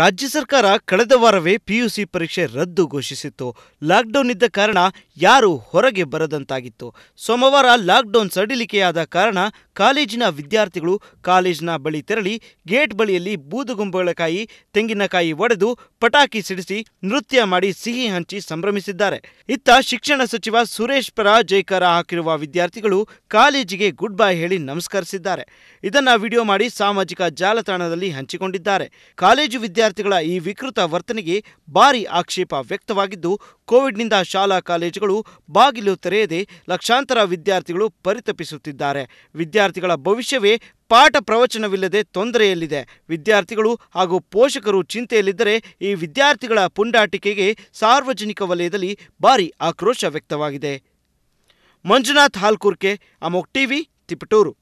ರಾಜ್ಯ ಸರ್ಕಾರ ಕಳೆದ ವಾರವೇ ಪಿಯುಸಿ ಪರೀಕ್ಷೆ ರದ್ದು ಘೋಷಿಸಿತ್ತು ಲಾಕ್ಡೌನ್ ಇದ್ದ ಕಾರಣ ಯಾರು ಹೊರಗೆ ಬರದಂತಾಗಿತ್ತು ಸೋಮವಾರ ಲಾಕ್ಡೌನ್ ಸಡಿಲಿಕೆಯಾದ ಕಾರಣ ಕಾಲೇಜಿನ ವಿದ್ಯಾರ್ಥಿಗಳು ಕಾಲೇಜಿನ ಬಳಿ ತೆರಳಿ ಗೇಟ್ ಬಳಿಯಲ್ಲಿ ಬೂದುಗುಂಬಳಕಾಯಿ ತೆಂಗಿನಕಾಯಿ ಒಡೆದು ಪಟಾಕಿ ಸಿಡಿಸಿ ನೃತ್ಯ ಮಾಡಿ ಸಿಹಿ ಹಂಚಿ ಸಂಭ್ರಮಿಸಿದ್ದಾರೆ ಇತ್ತ ಶಿಕ್ಷಣ ಸಚಿವ ಸುರೇಶ್ ಪರ ಜೈಕಾರ ಹಾಕಿರುವ ವಿದ್ಯಾರ್ಥಿಗಳು ಕಾಲೇಜಿಗೆ ಗುಡ್ ಬೈ ಹೇಳಿ ನಮಸ್ಕರಿಸಿದ್ದಾರೆ ಇದನ್ನ ವಿಡಿಯೋ ಮಾಡಿ ಸಾಮಾಜಿಕ ಜಾಲತಾಣದಲ್ಲಿ ಹಂಚಿಕೊಂಡಿದ್ದಾರೆ ಕಾಲೇಜು ವಿದ್ಯಾರ್ಥಿಗಳ ಈ ವಿಕೃತ ವರ್ತನೆಗೆ ಭಾರಿ ಆಕ್ಷೇಪ ವ್ಯಕ್ತವಾಗಿದ್ದು ಕೋವಿಡ್ನಿಂದ ಶಾಲಾ ಕಾಲೇಜುಗಳು ಬಾಗಿಲು ತೆರೆಯದೆ ಲಕ್ಷಾಂತರ ವಿದ್ಯಾರ್ಥಿಗಳು ಪರಿತಪಿಸುತ್ತಿದ್ದಾರೆ ವಿದ್ಯಾರ್ಥಿ ವಿದ್ಯಾರ್ಥಿಗಳ ಭವಿಷ್ಯವೇ ಪಾಠ ಪ್ರವಚನವಿಲ್ಲದೆ ತೊಂದರೆಯಲ್ಲಿದೆ ವಿದ್ಯಾರ್ಥಿಗಳು ಹಾಗೂ ಪೋಷಕರು ಚಿಂತೆಯಲ್ಲಿದ್ದರೆ ಈ ವಿದ್ಯಾರ್ಥಿಗಳ ಪುಂಡಾಟಿಕೆಗೆ ಸಾರ್ವಜನಿಕ ವಲಯದಲ್ಲಿ ಭಾರಿ ಆಕ್ರೋಶ ವ್ಯಕ್ತವಾಗಿದೆ ಮಂಜುನಾಥ್ ಹಾಲ್ಕುರ್ಕೆ ಅಮೋಕ್ ಟಿವಿ ತಿಪಟೂರು